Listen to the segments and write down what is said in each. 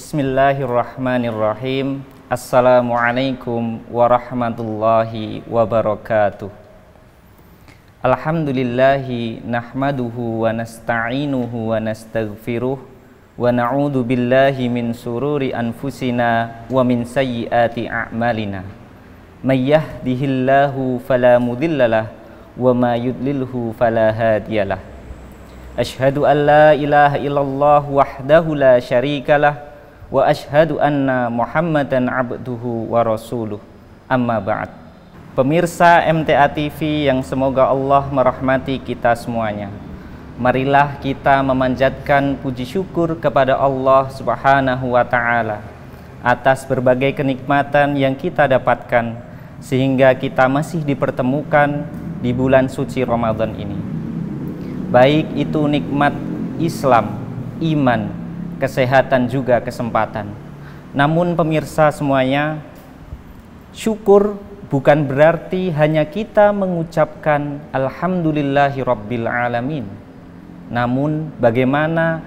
Bismillahirrahmanirrahim. Assalamualaikum warahmatullahi wabarakatuh. Alhamdulillahi nahmaduhu wa nasta'inuhu wa nastaghfiruh wa na'udzu billahi min sururi anfusina wa min sayyiati a'malina. May yahdihillahu fala mudhillalah wa ma yudlilhu fala hadiyalah. Ashhadu an la ilaha illallah wahdahu la syarikalah wa ashadu anna muhammadan abduhu wa rasuluh amma ba'd pemirsa MTA TV yang semoga Allah merahmati kita semuanya marilah kita memanjatkan puji syukur kepada Allah subhanahu wa ta'ala atas berbagai kenikmatan yang kita dapatkan sehingga kita masih dipertemukan di bulan suci Ramadan ini baik itu nikmat Islam, iman, kesehatan juga kesempatan. Namun pemirsa semuanya, syukur bukan berarti hanya kita mengucapkan Rabbil alamin. Namun bagaimana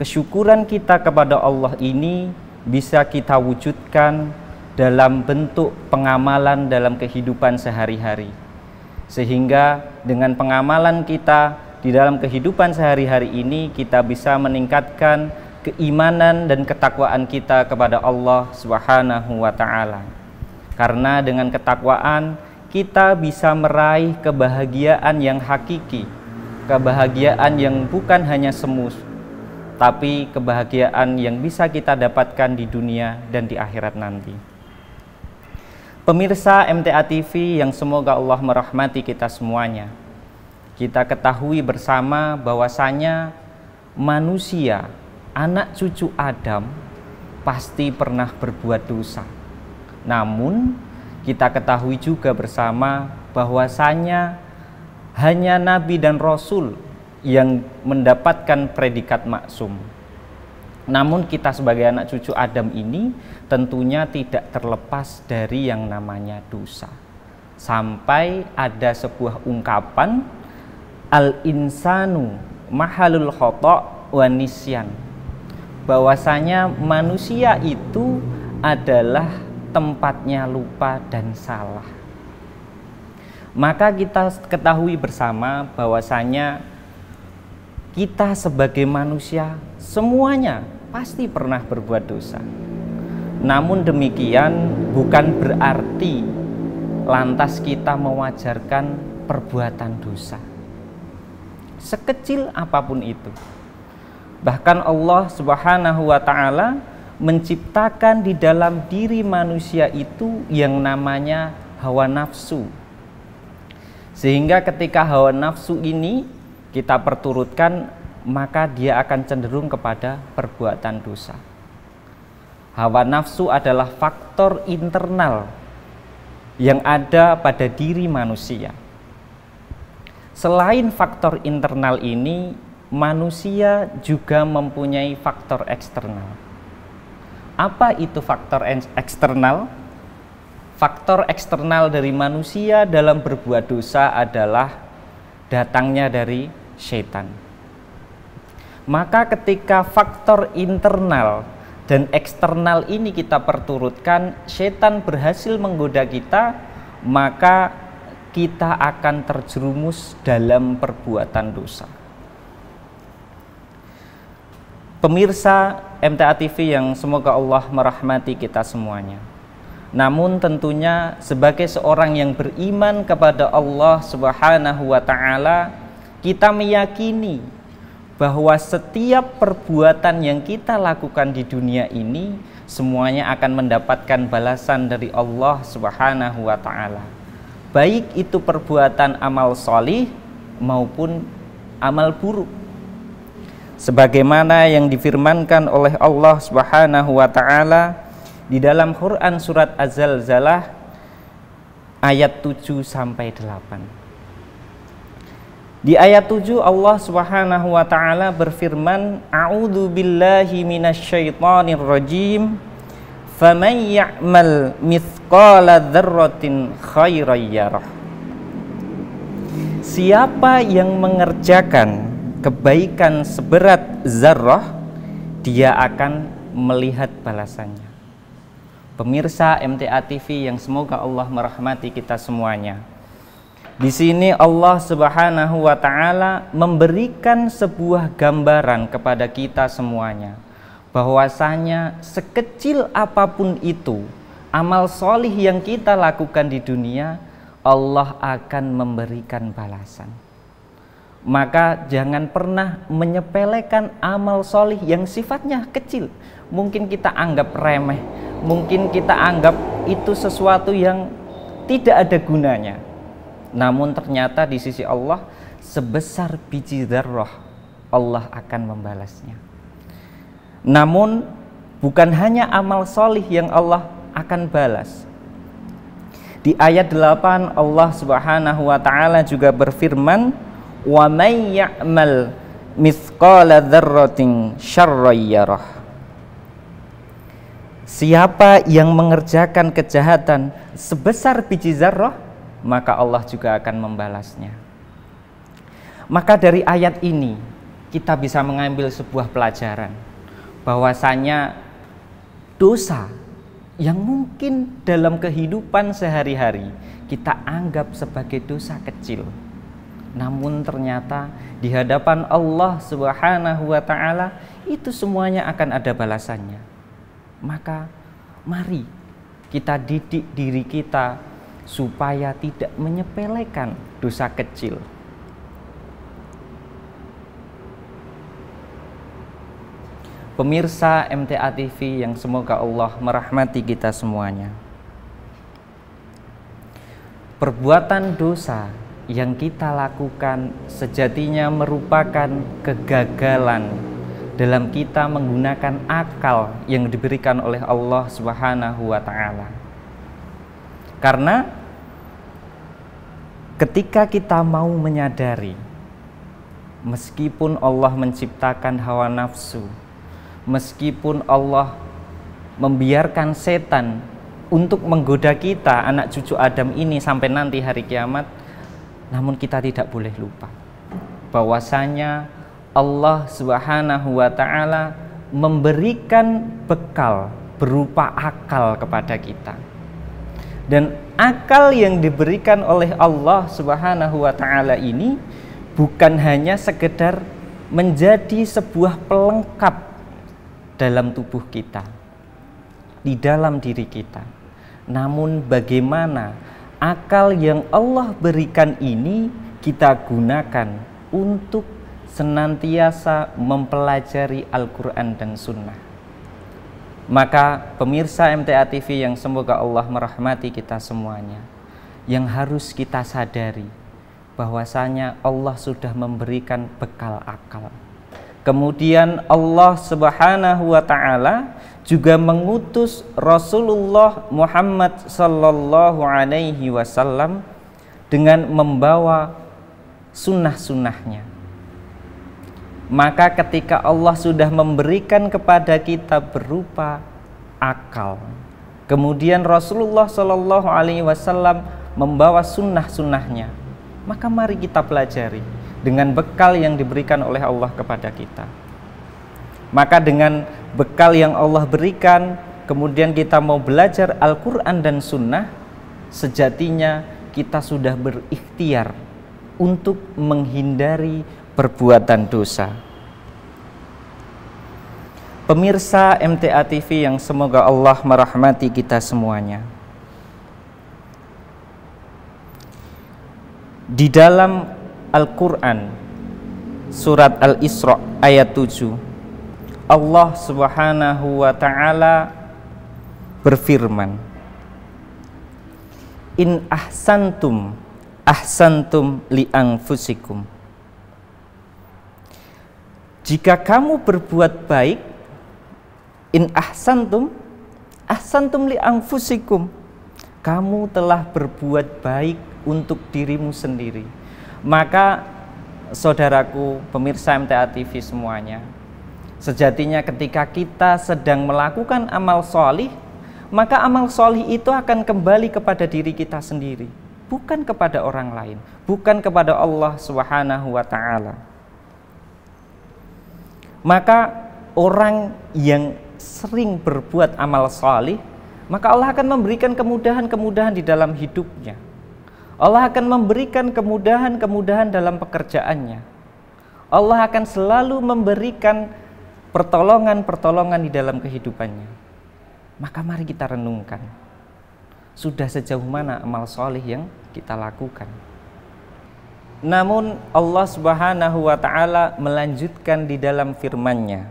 kesyukuran kita kepada Allah ini bisa kita wujudkan dalam bentuk pengamalan dalam kehidupan sehari-hari. Sehingga dengan pengamalan kita di dalam kehidupan sehari-hari ini kita bisa meningkatkan keimanan dan ketakwaan kita kepada Allah Subhanahu wa taala. Karena dengan ketakwaan kita bisa meraih kebahagiaan yang hakiki, kebahagiaan yang bukan hanya semus, tapi kebahagiaan yang bisa kita dapatkan di dunia dan di akhirat nanti. Pemirsa MTA TV yang semoga Allah merahmati kita semuanya. Kita ketahui bersama bahwasanya manusia anak cucu Adam pasti pernah berbuat dosa. Namun, kita ketahui juga bersama bahwasanya hanya nabi dan rasul yang mendapatkan predikat maksum. Namun kita sebagai anak cucu Adam ini tentunya tidak terlepas dari yang namanya dosa. Sampai ada sebuah ungkapan al insanu mahalul khotok wanisyan bahwasanya manusia itu adalah tempatnya lupa dan salah. Maka kita ketahui bersama bahwasanya kita sebagai manusia semuanya pasti pernah berbuat dosa. Namun demikian bukan berarti lantas kita mewajarkan perbuatan dosa. Sekecil apapun itu, Bahkan Allah Subhanahu wa taala menciptakan di dalam diri manusia itu yang namanya hawa nafsu. Sehingga ketika hawa nafsu ini kita perturutkan, maka dia akan cenderung kepada perbuatan dosa. Hawa nafsu adalah faktor internal yang ada pada diri manusia. Selain faktor internal ini, manusia juga mempunyai faktor eksternal. Apa itu faktor eksternal? Faktor eksternal dari manusia dalam berbuat dosa adalah datangnya dari setan. Maka ketika faktor internal dan eksternal ini kita perturutkan, setan berhasil menggoda kita, maka kita akan terjerumus dalam perbuatan dosa. pemirsa MTA TV yang semoga Allah merahmati kita semuanya. Namun tentunya sebagai seorang yang beriman kepada Allah Subhanahu wa taala, kita meyakini bahwa setiap perbuatan yang kita lakukan di dunia ini semuanya akan mendapatkan balasan dari Allah Subhanahu wa taala. Baik itu perbuatan amal solih maupun amal buruk sebagaimana yang difirmankan oleh Allah Subhanahu wa taala di dalam Quran surat Az-Zalzalah ayat 7 sampai 8. Di ayat 7 Allah Subhanahu wa taala berfirman, "A'udzu billahi minasyaitonir rajim. Faman ya'mal mithqala dzarratin khairan yarah." Siapa yang mengerjakan kebaikan seberat zarah dia akan melihat balasannya. Pemirsa MTA TV yang semoga Allah merahmati kita semuanya. Di sini Allah Subhanahu wa taala memberikan sebuah gambaran kepada kita semuanya bahwasanya sekecil apapun itu amal solih yang kita lakukan di dunia Allah akan memberikan balasan maka jangan pernah menyepelekan amal solih yang sifatnya kecil. Mungkin kita anggap remeh, mungkin kita anggap itu sesuatu yang tidak ada gunanya. Namun ternyata di sisi Allah sebesar biji darah Allah akan membalasnya. Namun bukan hanya amal solih yang Allah akan balas. Di ayat 8 Allah Subhanahu wa taala juga berfirman, wa may ya'mal mithqala dzarratin syarran yarah Siapa yang mengerjakan kejahatan sebesar biji zarrah maka Allah juga akan membalasnya Maka dari ayat ini kita bisa mengambil sebuah pelajaran bahwasanya dosa yang mungkin dalam kehidupan sehari-hari kita anggap sebagai dosa kecil namun ternyata di hadapan Allah Subhanahu wa taala itu semuanya akan ada balasannya. Maka mari kita didik diri kita supaya tidak menyepelekan dosa kecil. Pemirsa MTA TV yang semoga Allah merahmati kita semuanya. Perbuatan dosa yang kita lakukan sejatinya merupakan kegagalan dalam kita menggunakan akal yang diberikan oleh Allah Subhanahu wa taala. Karena ketika kita mau menyadari meskipun Allah menciptakan hawa nafsu, meskipun Allah membiarkan setan untuk menggoda kita anak cucu Adam ini sampai nanti hari kiamat, namun kita tidak boleh lupa bahwasanya Allah Subhanahu wa taala memberikan bekal berupa akal kepada kita. Dan akal yang diberikan oleh Allah Subhanahu wa taala ini bukan hanya sekedar menjadi sebuah pelengkap dalam tubuh kita, di dalam diri kita. Namun bagaimana akal yang Allah berikan ini kita gunakan untuk senantiasa mempelajari Al-Quran dan Sunnah. Maka pemirsa MTA TV yang semoga Allah merahmati kita semuanya, yang harus kita sadari bahwasanya Allah sudah memberikan bekal akal. Kemudian Allah Subhanahu wa taala juga mengutus Rasulullah Muhammad sallallahu alaihi wasallam dengan membawa sunnah-sunnahnya. Maka ketika Allah sudah memberikan kepada kita berupa akal, kemudian Rasulullah SAW Alaihi Wasallam membawa sunnah-sunnahnya, maka mari kita pelajari dengan bekal yang diberikan oleh Allah kepada kita. Maka dengan bekal yang Allah berikan, kemudian kita mau belajar Al-Quran dan Sunnah, sejatinya kita sudah berikhtiar untuk menghindari perbuatan dosa. Pemirsa MTA TV yang semoga Allah merahmati kita semuanya. Di dalam Al-Quran, surat Al-Isra ayat 7, Allah Subhanahu wa taala berfirman In ahsantum ahsantum li anfusikum Jika kamu berbuat baik in ahsantum ahsantum li anfusikum kamu telah berbuat baik untuk dirimu sendiri maka saudaraku pemirsa MTA TV semuanya Sejatinya ketika kita sedang melakukan amal solih, maka amal solih itu akan kembali kepada diri kita sendiri, bukan kepada orang lain, bukan kepada Allah Subhanahu wa Ta'ala. Maka orang yang sering berbuat amal solih, maka Allah akan memberikan kemudahan-kemudahan di dalam hidupnya. Allah akan memberikan kemudahan-kemudahan dalam pekerjaannya. Allah akan selalu memberikan pertolongan-pertolongan di dalam kehidupannya. Maka mari kita renungkan. Sudah sejauh mana amal soleh yang kita lakukan. Namun Allah Subhanahu wa taala melanjutkan di dalam firman-Nya,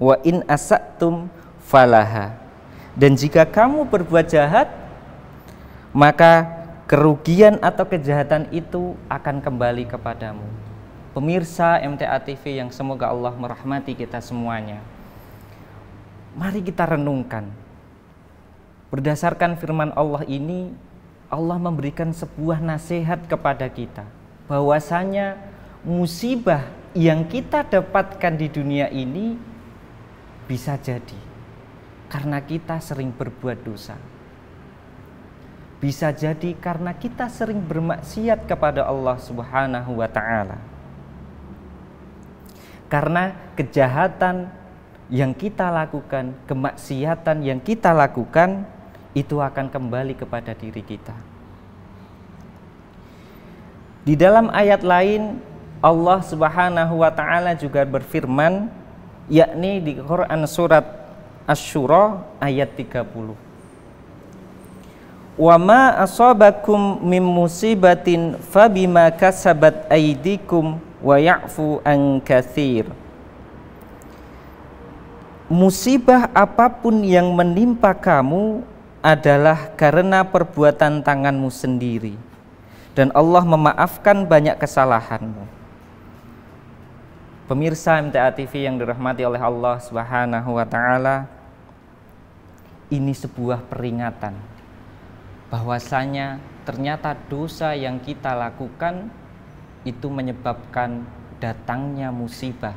"Wa in asatum falaha." Dan jika kamu berbuat jahat, maka kerugian atau kejahatan itu akan kembali kepadamu pemirsa MTA TV yang semoga Allah merahmati kita semuanya. Mari kita renungkan. Berdasarkan firman Allah ini, Allah memberikan sebuah nasihat kepada kita bahwasanya musibah yang kita dapatkan di dunia ini bisa jadi karena kita sering berbuat dosa. Bisa jadi karena kita sering bermaksiat kepada Allah Subhanahu wa taala. Karena kejahatan yang kita lakukan, kemaksiatan yang kita lakukan itu akan kembali kepada diri kita. Di dalam ayat lain Allah Subhanahu wa taala juga berfirman yakni di Quran surat Asy-Syura ayat 30 wa ma asabakum min musibatin fabima kasabat aydikum wa ya'fu an kathir musibah apapun yang menimpa kamu adalah karena perbuatan tanganmu sendiri dan Allah memaafkan banyak kesalahanmu pemirsa MTA TV yang dirahmati oleh Allah Subhanahu wa taala ini sebuah peringatan bahwasanya ternyata dosa yang kita lakukan itu menyebabkan datangnya musibah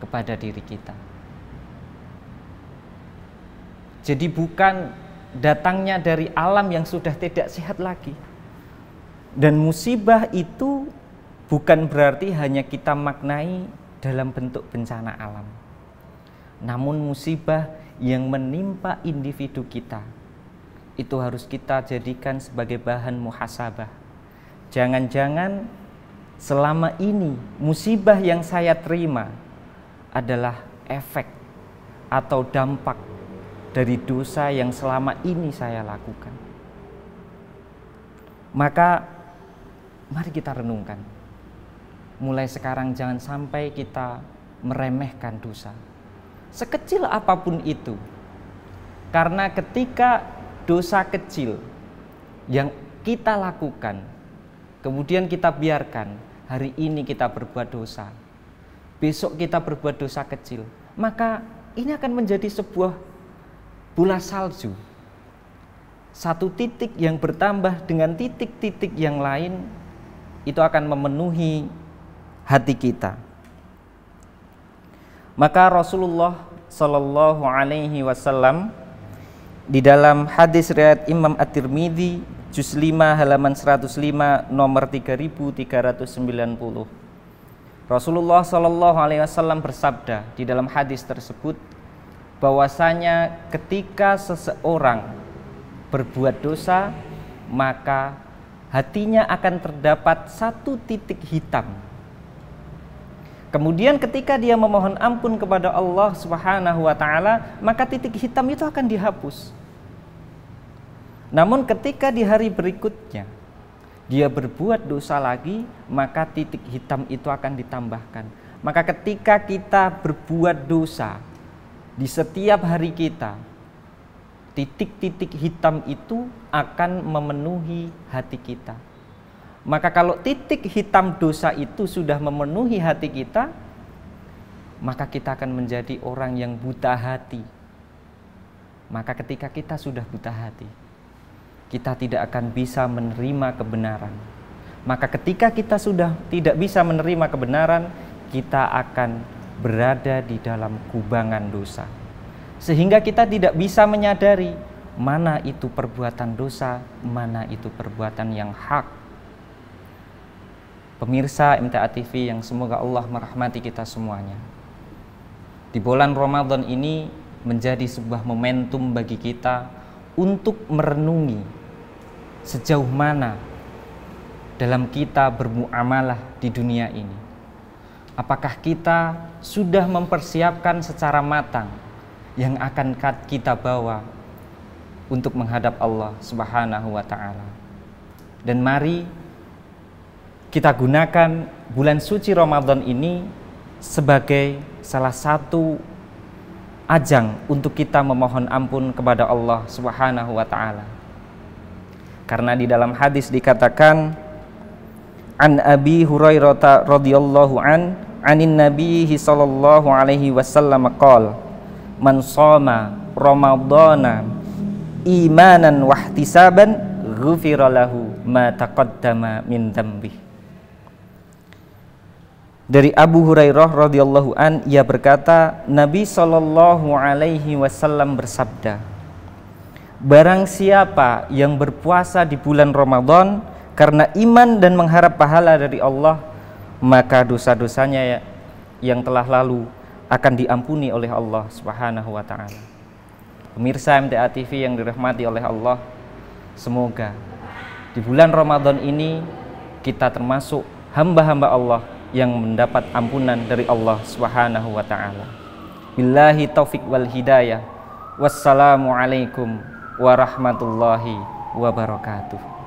kepada diri kita. Jadi bukan datangnya dari alam yang sudah tidak sehat lagi. Dan musibah itu bukan berarti hanya kita maknai dalam bentuk bencana alam. Namun musibah yang menimpa individu kita itu harus kita jadikan sebagai bahan muhasabah. Jangan-jangan selama ini musibah yang saya terima adalah efek atau dampak dari dosa yang selama ini saya lakukan. Maka mari kita renungkan. Mulai sekarang jangan sampai kita meremehkan dosa. Sekecil apapun itu. Karena ketika dosa kecil yang kita lakukan kemudian kita biarkan hari ini kita berbuat dosa, besok kita berbuat dosa kecil, maka ini akan menjadi sebuah bola salju. Satu titik yang bertambah dengan titik-titik yang lain itu akan memenuhi hati kita. Maka Rasulullah Shallallahu Alaihi Wasallam di dalam hadis riwayat Imam At-Tirmidzi juz 5 halaman 105 nomor 3390. Rasulullah Shallallahu alaihi wasallam bersabda di dalam hadis tersebut bahwasanya ketika seseorang berbuat dosa maka hatinya akan terdapat satu titik hitam. Kemudian ketika dia memohon ampun kepada Allah Subhanahu wa taala, maka titik hitam itu akan dihapus. Namun ketika di hari berikutnya dia berbuat dosa lagi, maka titik hitam itu akan ditambahkan. Maka ketika kita berbuat dosa di setiap hari kita, titik-titik hitam itu akan memenuhi hati kita. Maka kalau titik hitam dosa itu sudah memenuhi hati kita, maka kita akan menjadi orang yang buta hati. Maka ketika kita sudah buta hati, kita tidak akan bisa menerima kebenaran. Maka ketika kita sudah tidak bisa menerima kebenaran, kita akan berada di dalam kubangan dosa. Sehingga kita tidak bisa menyadari mana itu perbuatan dosa, mana itu perbuatan yang hak pemirsa MTA TV yang semoga Allah merahmati kita semuanya. Di bulan Ramadan ini menjadi sebuah momentum bagi kita untuk merenungi sejauh mana dalam kita bermuamalah di dunia ini. Apakah kita sudah mempersiapkan secara matang yang akan kita bawa untuk menghadap Allah Subhanahu wa taala. Dan mari kita gunakan bulan suci Ramadan ini sebagai salah satu ajang untuk kita memohon ampun kepada Allah Subhanahu wa taala karena di dalam hadis dikatakan An Abi Hurairah radhiyallahu an anin nabiyhi sallallahu alaihi wasallam qol Man shoma ramadhana imanan wahtisaban ghufira lahu ma taqaddama min dambih dari Abu Hurairah radhiyallahu an ia berkata Nabi sallallahu alaihi wasallam bersabda Barang siapa yang berpuasa di bulan Ramadan karena iman dan mengharap pahala dari Allah, maka dosa-dosanya ya, yang telah lalu akan diampuni oleh Allah Subhanahu wa taala. Pemirsa MTA TV yang dirahmati oleh Allah, semoga di bulan Ramadan ini kita termasuk hamba-hamba Allah yang mendapat ampunan dari Allah Subhanahu wa taala. Billahi taufik wal hidayah. Wassalamualaikum warahmatullahi wabarakatuh